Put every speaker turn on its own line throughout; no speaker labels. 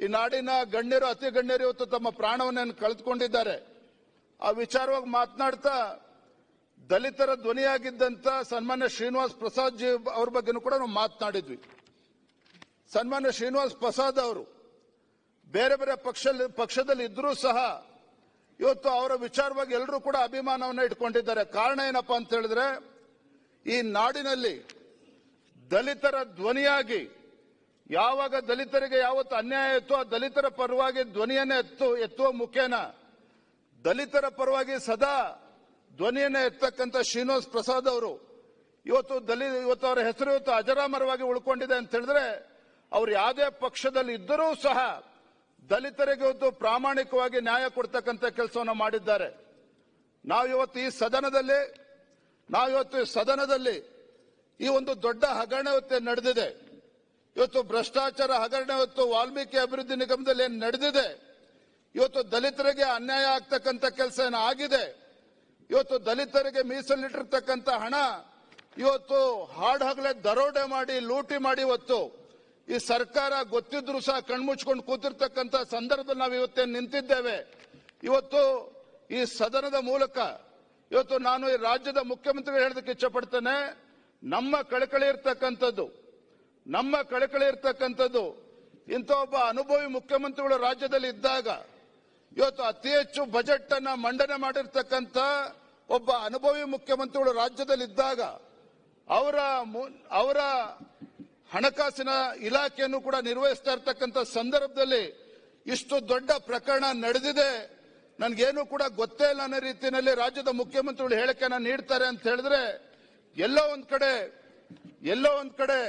ಈ ನಾಡಿನ ಗಣ್ಯರು ಅತಿ ಗಣ್ಯರು ಇವತ್ತು ತಮ್ಮ ಪ್ರಾಣವನ್ನೇನು ಕಳೆದುಕೊಂಡಿದ್ದಾರೆ ಆ ವಿಚಾರವಾಗಿ ಮಾತನಾಡ್ತಾ ದಲಿತರ ಧ್ವನಿಯಾಗಿದ್ದಂತ ಸನ್ಮಾನ್ಯ ಶ್ರೀನಿವಾಸ್ ಪ್ರಸಾದ್ ಜಿ ಅವ್ರ ಬಗ್ಗೆನೂ ಕೂಡ ನಾವು ಮಾತನಾಡಿದ್ವಿ ಸನ್ಮಾನ್ಯ ಶ್ರೀನಿವಾಸ್ ಪ್ರಸಾದ್ ಅವರು ಬೇರೆ ಬೇರೆ ಪಕ್ಷ ಪಕ್ಷದಲ್ಲಿ ಇದ್ರೂ ಸಹ ಇವತ್ತು ಅವರ ವಿಚಾರವಾಗಿ ಎಲ್ಲರೂ ಕೂಡ ಅಭಿಮಾನವನ್ನು ಇಟ್ಕೊಂಡಿದ್ದಾರೆ ಕಾರಣ ಏನಪ್ಪಾ ಅಂತ ಹೇಳಿದ್ರೆ ಈ ನಾಡಿನಲ್ಲಿ ದಲಿತರ ಧ್ವನಿಯಾಗಿ ಯಾವಾಗ ದಲಿತರಿಗೆ ಯಾವತ್ತು ಅನ್ಯಾಯ ಇತ್ತು ಆ ದಲಿತರ ಪರವಾಗಿ ಧ್ವನಿಯನ್ನು ಎತ್ತು ಎತ್ತುವ ಮುಖೇನ ದಲಿತರ ಪರವಾಗಿ ಸದಾ ಧ್ವನಿಯನ್ನು ಎತ್ತಕ್ಕಂಥ ಶ್ರೀನಿವಾಸ್ ಪ್ರಸಾದ್ ಅವರು ಇವತ್ತು ದಲಿತ ಇವತ್ತು ಅವರ ಹೆಸರು ಇವತ್ತು ಅಜರಾಮರವಾಗಿ ಉಳ್ಕೊಂಡಿದೆ ಅಂತ ಹೇಳಿದ್ರೆ ಅವ್ರು ಯಾವುದೇ ಪಕ್ಷದಲ್ಲಿ ಇದ್ದರೂ ಸಹ ದಲಿತರಿಗೆ ಇವತ್ತು ಪ್ರಾಮಾಣಿಕವಾಗಿ ನ್ಯಾಯ ಕೊಡ್ತಕ್ಕಂಥ ಕೆಲಸವನ್ನು ಮಾಡಿದ್ದಾರೆ ನಾವು ಇವತ್ತು ಈ ಸದನದಲ್ಲಿ ನಾವು ಇವತ್ತು ಸದನದಲ್ಲಿ ಈ ಒಂದು ದೊಡ್ಡ ಹಗರಣ ನಡೆದಿದೆ ಇವತ್ತು ಭ್ರಷ್ಟಾಚಾರ ಹಗರಣ ಇವತ್ತು ವಾಲ್ಮೀಕಿ ಅಭಿವೃದ್ಧಿ ನಿಗಮದಲ್ಲಿ ಏನು ನಡೆದಿದೆ ಇವತ್ತು ದಲಿತರಿಗೆ ಅನ್ಯಾಯ ಆಗ್ತಕ್ಕಂಥ ಕೆಲಸ ಏನು ಆಗಿದೆ ಇವತ್ತು ದಲಿತರಿಗೆ ಮೀಸಲಿಟ್ಟಿರ್ತಕ್ಕಂಥ ಹಣ ಇವತ್ತು ಹಾಡ್ ಹಗಲೇ ದರೋಡೆ ಮಾಡಿ ಲೂಟಿ ಮಾಡಿ ಇವತ್ತು ಈ ಸರ್ಕಾರ ಗೊತ್ತಿದ್ರು ಸಹ ಕಣ್ಮುಚ್ಕೊಂಡು ಕೂತಿರ್ತಕ್ಕಂಥ ಸಂದರ್ಭದಲ್ಲಿ ನಾವು ಇವತ್ತೇನು ನಿಂತಿದ್ದೇವೆ ಇವತ್ತು ಈ ಸದನದ ಮೂಲಕ ಇವತ್ತು ನಾನು ಈ ರಾಜ್ಯದ ಮುಖ್ಯಮಂತ್ರಿಗಳು ಹೇಳೋದಕ್ಕೆ ಇಚ್ಛಪಡ್ತೇನೆ ನಮ್ಮ ಕಳಕಳಿ ಇರ್ತಕ್ಕಂಥದ್ದು ನಮ್ಮ ಕಳಕಳಿ ಇರ್ತಕ್ಕಂಥದ್ದು ಇಂಥ ಒಬ್ಬ ಅನುಭವಿ ಮುಖ್ಯಮಂತ್ರಿಗಳು ರಾಜ್ಯದಲ್ಲಿ ಇದ್ದಾಗ ಇವತ್ತು ಅತಿ ಹೆಚ್ಚು ಬಜೆಟ್ ಅನ್ನ ಮಂಡನೆ ಮಾಡಿರ್ತಕ್ಕಂಥ ಒಬ್ಬ ಅನುಭವಿ ಮುಖ್ಯಮಂತ್ರಿಗಳು ರಾಜ್ಯದಲ್ಲಿ ಇದ್ದಾಗ ಅವರ ಅವರ ಹಣಕಾಸಿನ ಇಲಾಖೆಯನ್ನು ಕೂಡ ನಿರ್ವಹಿಸ್ತಾ ಇರತಕ್ಕಂಥ ಸಂದರ್ಭದಲ್ಲಿ ಇಷ್ಟು ದೊಡ್ಡ ಪ್ರಕರಣ ನಡೆದಿದೆ ನನಗೇನು ಕೂಡ ಗೊತ್ತೇ ಇಲ್ಲ ಅನ್ನೋ ರೀತಿಯಲ್ಲಿ ರಾಜ್ಯದ ಮುಖ್ಯಮಂತ್ರಿಗಳು ಹೇಳಿಕೆಯನ್ನು ನೀಡ್ತಾರೆ ಅಂತ ಹೇಳಿದ್ರೆ ಎಲ್ಲೋ ಒಂದ್ ಕಡೆ ಎಲ್ಲೋ ಒಂದ್ ಕಡೆ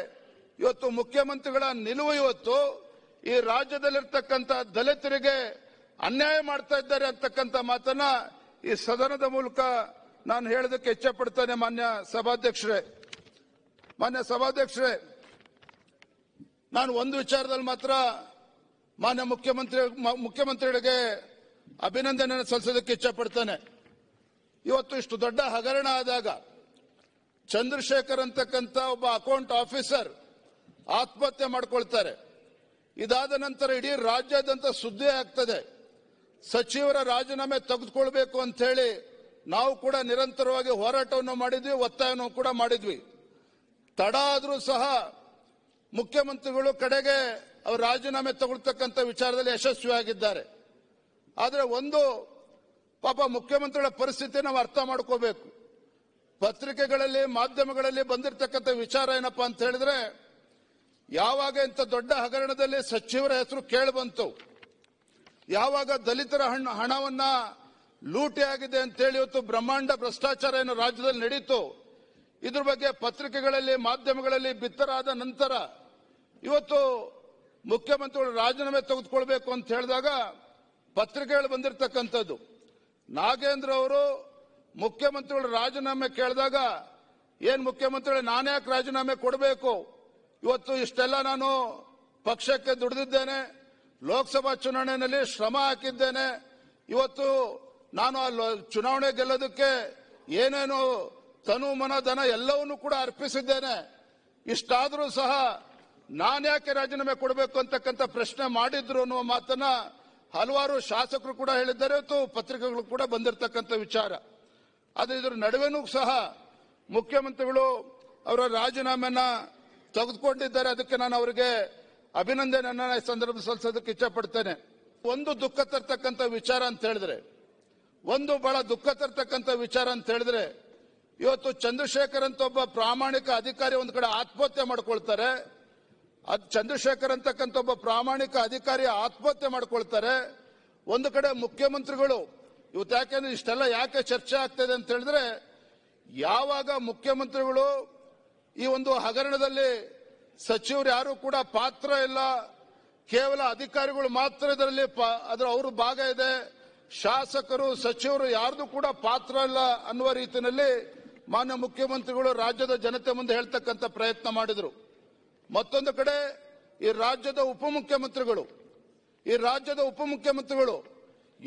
ಇವತ್ತು ಮುಖ್ಯಮಂತ್ರಿಗಳ ನಿಲುವು ಇವತ್ತು ಈ ರಾಜ್ಯದಲ್ಲಿರ್ತಕ್ಕಂಥ ದಲಿತರಿಗೆ ಅನ್ಯಾಯ ಮಾಡ್ತಾ ಇದ್ದಾರೆ ಅಂತಕ್ಕಂಥ ಮಾತನ್ನ ಈ ಸದನದ ಮೂಲಕ ನಾನು ಹೇಳೋದಕ್ಕೆ ಪಡ್ತೇನೆ ಮಾನ್ಯ ಸಭಾಧ್ಯಕ್ಷರೇ ಮಾನ್ಯ ಸಭಾಧ್ಯಕ್ಷರೇ ನಾನು ಒಂದು ವಿಚಾರದಲ್ಲಿ ಮಾತ್ರ ಮಾನ್ಯ ಮುಖ್ಯಮಂತ್ರಿ ಮುಖ್ಯಮಂತ್ರಿಗಳಿಗೆ ಅಭಿನಂದನೆ ಸಲ್ಲಿಸೋದಕ್ಕೆ ಪಡ್ತೇನೆ ಇವತ್ತು ಇಷ್ಟು ದೊಡ್ಡ ಹಗರಣ ಆದಾಗ ಚಂದ್ರಶೇಖರ್ ಅಂತಕ್ಕಂಥ ಒಬ್ಬ ಅಕೌಂಟ್ ಆಫೀಸರ್ ಆತ್ಮಹತ್ಯೆ ಮಾಡಿಕೊಳ್ತಾರೆ ಇದಾದ ನಂತರ ಇಡೀ ರಾಜ್ಯಾದ್ಯಂತ ಸುದ್ದಿ ಆಗ್ತದೆ ಸಚಿವರ ರಾಜೀನಾಮೆ ತೆಗೆದುಕೊಳ್ಬೇಕು ಅಂತ ಹೇಳಿ ನಾವು ಕೂಡ ನಿರಂತರವಾಗಿ ಹೋರಾಟವನ್ನು ಮಾಡಿದ್ವಿ ಒತ್ತಾಯವನ್ನು ಕೂಡ ಮಾಡಿದ್ವಿ ತಡ ಆದರೂ ಸಹ ಮುಖ್ಯಮಂತ್ರಿಗಳು ಕಡೆಗೆ ಅವರು ರಾಜೀನಾಮೆ ತಗೊಳ್ತಕ್ಕಂಥ ವಿಚಾರದಲ್ಲಿ ಯಶಸ್ವಿಯಾಗಿದ್ದಾರೆ ಆದರೆ ಒಂದು ಪಾಪ ಮುಖ್ಯಮಂತ್ರಿಗಳ ಪರಿಸ್ಥಿತಿ ನಾವು ಅರ್ಥ ಮಾಡ್ಕೋಬೇಕು ಪತ್ರಿಕೆಗಳಲ್ಲಿ ಮಾಧ್ಯಮಗಳಲ್ಲಿ ಬಂದಿರತಕ್ಕಂಥ ವಿಚಾರ ಏನಪ್ಪಾ ಅಂತ ಹೇಳಿದ್ರೆ ಯಾವಾಗ ಇಂಥ ದೊಡ್ಡ ಹಗರಣದಲ್ಲಿ ಸಚಿವರ ಹೆಸರು ಕೇಳಬಂತು ಯಾವಾಗ ದಲಿತರ ಹಣ ಹಣವನ್ನ ಲೂಟಿಯಾಗಿದೆ ಅಂತೇಳಿ ಇವತ್ತು ಬ್ರಹ್ಮಾಂಡ ಭ್ರಷ್ಟಾಚಾರ ಏನು ರಾಜ್ಯದಲ್ಲಿ ನಡೀತು ಇದ್ರ ಬಗ್ಗೆ ಪತ್ರಿಕೆಗಳಲ್ಲಿ ಮಾಧ್ಯಮಗಳಲ್ಲಿ ಬಿತ್ತರಾದ ನಂತರ ಇವತ್ತು ಮುಖ್ಯಮಂತ್ರಿಗಳು ರಾಜೀನಾಮೆ ತೆಗೆದುಕೊಳ್ಬೇಕು ಅಂತ ಹೇಳಿದಾಗ ಪತ್ರಿಕೆಗಳು ಬಂದಿರತಕ್ಕಂಥದ್ದು ನಾಗೇಂದ್ರ ಅವರು ಮುಖ್ಯಮಂತ್ರಿಗಳು ರಾಜೀನಾಮೆ ಕೇಳಿದಾಗ ಏನ್ ಮುಖ್ಯಮಂತ್ರಿಗಳು ಯಾಕೆ ರಾಜೀನಾಮೆ ಕೊಡಬೇಕು ಇವತ್ತು ಇಷ್ಟೆಲ್ಲ ನಾನು ಪಕ್ಷಕ್ಕೆ ದುಡಿದಿದ್ದೇನೆ ಲೋಕಸಭಾ ಚುನಾವಣೆಯಲ್ಲಿ ಶ್ರಮ ಹಾಕಿದ್ದೇನೆ ಇವತ್ತು ನಾನು ಆ ಚುನಾವಣೆ ಗೆಲ್ಲೋದಕ್ಕೆ ಏನೇನು ತನು ಮನ ಧನ ಎಲ್ಲವನ್ನೂ ಕೂಡ ಅರ್ಪಿಸಿದ್ದೇನೆ ಇಷ್ಟಾದರೂ ಸಹ ನಾನು ಯಾಕೆ ರಾಜೀನಾಮೆ ಕೊಡಬೇಕು ಅಂತಕ್ಕಂಥ ಪ್ರಶ್ನೆ ಮಾಡಿದ್ರು ಅನ್ನುವ ಮಾತನ್ನ ಹಲವಾರು ಶಾಸಕರು ಕೂಡ ಹೇಳಿದ್ದಾರೆ ಮತ್ತು ಪತ್ರಿಕೆಗಳು ಕೂಡ ಬಂದಿರತಕ್ಕಂಥ ವಿಚಾರ ಆದರೆ ಇದರ ನಡುವೆನೂ ಸಹ ಮುಖ್ಯಮಂತ್ರಿಗಳು ಅವರ ರಾಜೀನಾಮೆನ ತೆಗೆದುಕೊಂಡಿದ್ದಾರೆ ಅದಕ್ಕೆ ನಾನು ಅವರಿಗೆ ಅಭಿನಂದನೆ ಈ ಸಂದರ್ಭ ಸಲ್ಲಿಸೋದಕ್ಕೆ ಇಚ್ಛಪಡ್ತೇನೆ ಒಂದು ದುಃಖ ತರ್ತಕ್ಕಂಥ ವಿಚಾರ ಅಂತ ಹೇಳಿದ್ರೆ ಒಂದು ಬಹಳ ದುಃಖ ತರ್ತಕ್ಕಂಥ ವಿಚಾರ ಅಂತ ಹೇಳಿದ್ರೆ ಇವತ್ತು ಚಂದ್ರಶೇಖರ್ ಅಂತ ಒಬ್ಬ ಪ್ರಾಮಾಣಿಕ ಅಧಿಕಾರಿ ಒಂದು ಕಡೆ ಆತ್ಮಹತ್ಯೆ ಮಾಡ್ಕೊಳ್ತಾರೆ ಅದ್ ಚಂದ್ರಶೇಖರ್ ಅಂತಕ್ಕಂತ ಒಬ್ಬ ಪ್ರಾಮಾಣಿಕ ಅಧಿಕಾರಿ ಆತ್ಮಹತ್ಯೆ ಮಾಡ್ಕೊಳ್ತಾರೆ ಒಂದು ಕಡೆ ಮುಖ್ಯಮಂತ್ರಿಗಳು ಇವತ್ತು ಯಾಕೆಂದ್ರೆ ಇಷ್ಟೆಲ್ಲ ಯಾಕೆ ಚರ್ಚೆ ಆಗ್ತದೆ ಅಂತ ಹೇಳಿದ್ರೆ ಯಾವಾಗ ಮುಖ್ಯಮಂತ್ರಿಗಳು ಈ ಒಂದು ಹಗರಣದಲ್ಲಿ ಸಚಿವರು ಯಾರು ಕೂಡ ಪಾತ್ರ ಇಲ್ಲ ಕೇವಲ ಅಧಿಕಾರಿಗಳು ಮಾತ್ರ ಇದರಲ್ಲಿ ಅದರ ಅವರು ಭಾಗ ಇದೆ ಶಾಸಕರು ಸಚಿವರು ಯಾರ್ದು ಕೂಡ ಪಾತ್ರ ಇಲ್ಲ ಅನ್ನುವ ರೀತಿಯಲ್ಲಿ ಮಾನ್ಯ ಮುಖ್ಯಮಂತ್ರಿಗಳು ರಾಜ್ಯದ ಜನತೆ ಮುಂದೆ ಹೇಳ್ತಕ್ಕಂಥ ಪ್ರಯತ್ನ ಮಾಡಿದರು ಮತ್ತೊಂದು ಕಡೆ ಈ ರಾಜ್ಯದ ಉಪಮುಖ್ಯಮಂತ್ರಿಗಳು ಈ ರಾಜ್ಯದ ಉಪಮುಖ್ಯಮಂತ್ರಿಗಳು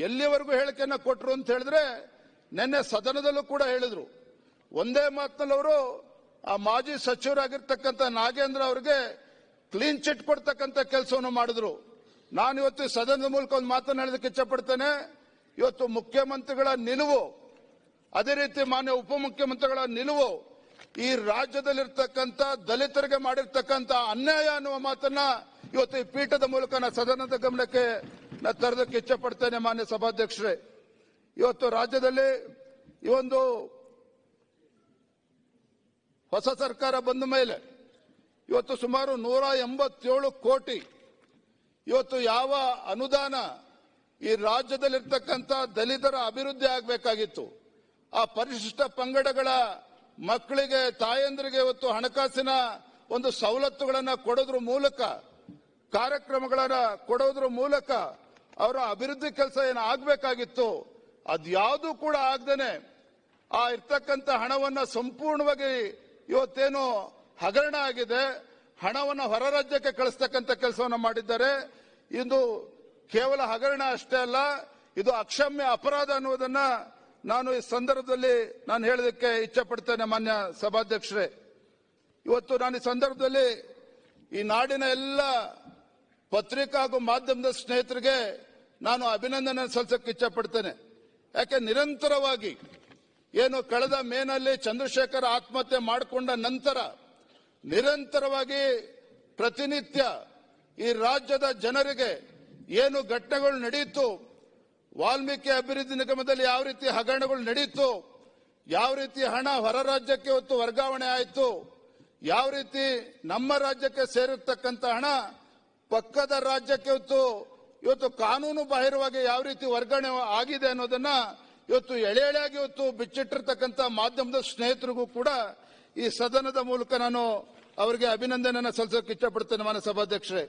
ಎಲ್ಲಿವರೆಗೂ ಹೇಳಿಕೆಯನ್ನು ಕೊಟ್ಟರು ಅಂತ ಹೇಳಿದ್ರೆ ನಿನ್ನೆ ಸದನದಲ್ಲೂ ಕೂಡ ಹೇಳಿದರು ಒಂದೇ ಮಾತಿನಲ್ಲಿ ಅವರು ಆ ಮಾಜಿ ಸಚಿವರಾಗಿರ್ತಕ್ಕಂಥ ನಾಗೇಂದ್ರ ಅವರಿಗೆ ಕ್ಲೀನ್ ಚಿಟ್ ಕೊಡ್ತಕ್ಕಂಥ ಕೆಲಸವನ್ನು ಮಾಡಿದ್ರು ನಾನು ಇವತ್ತು ಸದನದ ಮೂಲಕ ಒಂದು ಮಾತನ್ನು ಹೇಳೋದಕ್ಕೆ ಇಚ್ಛಪಡ್ತೇನೆ ಇವತ್ತು ಮುಖ್ಯಮಂತ್ರಿಗಳ ನಿಲುವು ಅದೇ ರೀತಿ ಮಾನ್ಯ ಉಪಮುಖ್ಯಮಂತ್ರಿಗಳ ನಿಲುವು ಈ ರಾಜ್ಯದಲ್ಲಿರ್ತಕ್ಕಂಥ ದಲಿತರಿಗೆ ಮಾಡಿರ್ತಕ್ಕಂಥ ಅನ್ಯಾಯ ಅನ್ನುವ ಮಾತನ್ನ ಇವತ್ತು ಈ ಪೀಠದ ಮೂಲಕ ನಾ ಸದನದ ಗಮನಕ್ಕೆ ನಾ ತರದಕ್ಕೆ ಇಚ್ಛೆ ಪಡ್ತೇನೆ ಮಾನ್ಯ ಸಭಾಧ್ಯಕ್ಷರೇ ಇವತ್ತು ರಾಜ್ಯದಲ್ಲಿ ಈ ಒಂದು ಹೊಸ ಸರ್ಕಾರ ಬಂದ ಮೇಲೆ ಇವತ್ತು ಸುಮಾರು ನೂರ ಎಂಬತ್ತೇಳು ಕೋಟಿ ಇವತ್ತು ಯಾವ ಅನುದಾನ ಈ ರಾಜ್ಯದಲ್ಲಿರ್ತಕ್ಕಂಥ ದಲಿತರ ಅಭಿವೃದ್ಧಿ ಆಗಬೇಕಾಗಿತ್ತು ಆ ಪರಿಶಿಷ್ಟ ಪಂಗಡಗಳ ಮಕ್ಕಳಿಗೆ ತಾಯಂದ್ರಿಗೆ ಇವತ್ತು ಹಣಕಾಸಿನ ಒಂದು ಸವಲತ್ತುಗಳನ್ನು ಕೊಡೋದ್ರ ಮೂಲಕ ಕಾರ್ಯಕ್ರಮಗಳನ್ನು ಕೊಡೋದ್ರ ಮೂಲಕ ಅವರ ಅಭಿವೃದ್ಧಿ ಕೆಲಸ ಏನು ಆಗಬೇಕಾಗಿತ್ತು ಅದ್ಯಾವುದೂ ಕೂಡ ಆಗದೇನೆ ಆ ಇರ್ತಕ್ಕಂಥ ಹಣವನ್ನು ಸಂಪೂರ್ಣವಾಗಿ ಇವತ್ತೇನು ಹಗರಣ ಆಗಿದೆ ಹಣವನ್ನು ಹೊರ ರಾಜ್ಯಕ್ಕೆ ಕಳಿಸ್ತಕ್ಕಂಥ ಕೆಲಸವನ್ನು ಮಾಡಿದ್ದಾರೆ ಇದು ಕೇವಲ ಹಗರಣ ಅಷ್ಟೇ ಅಲ್ಲ ಇದು ಅಕ್ಷಮ್ಯ ಅಪರಾಧ ಅನ್ನುವುದನ್ನ ನಾನು ಈ ಸಂದರ್ಭದಲ್ಲಿ ನಾನು ಹೇಳೋದಕ್ಕೆ ಇಚ್ಛೆ ಪಡ್ತೇನೆ ಮಾನ್ಯ ಸಭಾಧ್ಯಕ್ಷರೇ ಇವತ್ತು ನಾನು ಈ ಸಂದರ್ಭದಲ್ಲಿ ಈ ನಾಡಿನ ಎಲ್ಲ ಪತ್ರಿಕಾ ಹಾಗೂ ಮಾಧ್ಯಮದ ಸ್ನೇಹಿತರಿಗೆ ನಾನು ಅಭಿನಂದನೆ ಸಲ್ಲಿಸಕ್ಕೆ ಇಚ್ಛೆ ಪಡ್ತೇನೆ ಯಾಕೆ ನಿರಂತರವಾಗಿ ಏನು ಕಳೆದ ಮೇನಲ್ಲಿ ಚಂದ್ರಶೇಖರ್ ಆತ್ಮಹತ್ಯೆ ಮಾಡಿಕೊಂಡ ನಂತರ ನಿರಂತರವಾಗಿ ಪ್ರತಿನಿತ್ಯ ಈ ರಾಜ್ಯದ ಜನರಿಗೆ ಏನು ಘಟನೆಗಳು ನಡೆಯಿತು ವಾಲ್ಮೀಕಿ ಅಭಿವೃದ್ಧಿ ನಿಗಮದಲ್ಲಿ ಯಾವ ರೀತಿ ಹಗರಣಗಳು ನಡೆಯಿತು ಯಾವ ರೀತಿ ಹಣ ಹೊರ ರಾಜ್ಯಕ್ಕೆ ಹೊತ್ತು ವರ್ಗಾವಣೆ ಆಯಿತು ಯಾವ ರೀತಿ ನಮ್ಮ ರಾಜ್ಯಕ್ಕೆ ಸೇರಿರ್ತಕ್ಕಂಥ ಹಣ ಪಕ್ಕದ ರಾಜ್ಯಕ್ಕೆ ಹೊತ್ತು ಇವತ್ತು ಕಾನೂನು ಬಾಹಿರವಾಗಿ ಯಾವ ರೀತಿ ವರ್ಗಾವಣೆ ಆಗಿದೆ ಅನ್ನೋದನ್ನ ಇವತ್ತು ಎಳೆ ಎಳೆಯಾಗಿ ಇವತ್ತು ಬಿಚ್ಚಿಟ್ಟಿರ್ತಕ್ಕಂಥ ಮಾಧ್ಯಮದ ಸ್ನೇಹಿತರಿಗೂ ಕೂಡ ಈ ಸದನದ ಮೂಲಕ ನಾನು ಅವರಿಗೆ ಅಭಿನಂದನೆಯನ್ನು ಸಲ್ಲಿಸೋಕೆ ಇಷ್ಟಪಡ್ತೇನೆ ಮಾನ್ಯ ಸಭಾಧ್ಯಕ್ಷರೇ